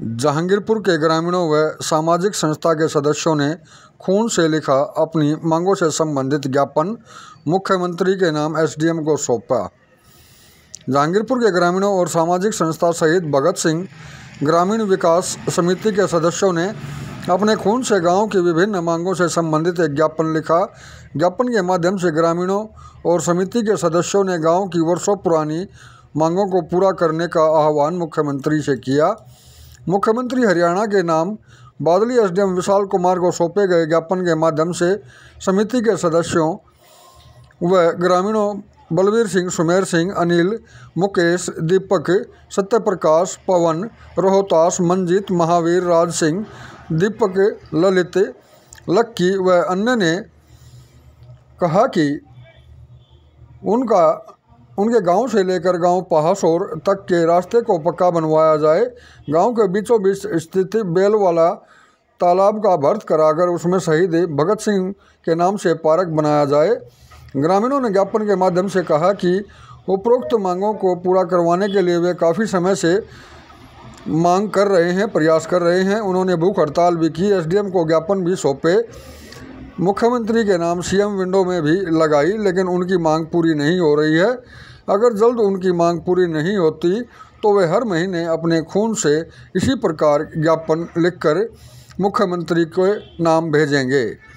जहांगीरपुर के ग्रामीणों व सामाजिक संस्था के सदस्यों ने खून से लिखा अपनी मांगों से संबंधित ज्ञापन मुख्यमंत्री के नाम एसडीएम को सौंपा जहांगीरपुर के ग्रामीणों और सामाजिक संस्था शहीद भगत सिंह ग्रामीण विकास समिति के सदस्यों ने अपने खून से गांव की विभिन्न मांगों से संबंधित एक ज्ञापन लिखा ज्ञापन के माध्यम से ग्रामीणों और समिति के सदस्यों ने गांव की वर्षों पुरानी मांगों को पूरा करने का आह्वान मुख्यमंत्री से किया मुख्यमंत्री हरियाणा के नाम बादली एसडीएम विशाल कुमार को सौंपे गए ज्ञापन के माध्यम से समिति के सदस्यों व ग्रामीणों बलवीर सिंह सुमेर सिंह अनिल मुकेश दीपक सत्यप्रकाश पवन रोहतास मंजित महावीर राज सिंह दीपक ललित लक्की व अन्य ने कहा कि उनका उनके गांव से लेकर गांव पहासोर तक के रास्ते को पक्का बनवाया जाए गांव के बीचों बीच स्थित वाला तालाब का भर्त कराकर उसमें शहीद भगत सिंह के नाम से पार्क बनाया जाए ग्रामीणों ने ज्ञापन के माध्यम से कहा कि उपरोक्त मांगों को पूरा करवाने के लिए वे काफ़ी समय से मांग कर रहे हैं प्रयास कर रहे हैं उन्होंने भूख हड़ताल भी की एसडीएम को ज्ञापन भी सौंपे मुख्यमंत्री के नाम सीएम विंडो में भी लगाई लेकिन उनकी मांग पूरी नहीं हो रही है अगर जल्द उनकी मांग पूरी नहीं होती तो वे हर महीने अपने खून से इसी प्रकार ज्ञापन लिखकर मुख्यमंत्री के नाम भेजेंगे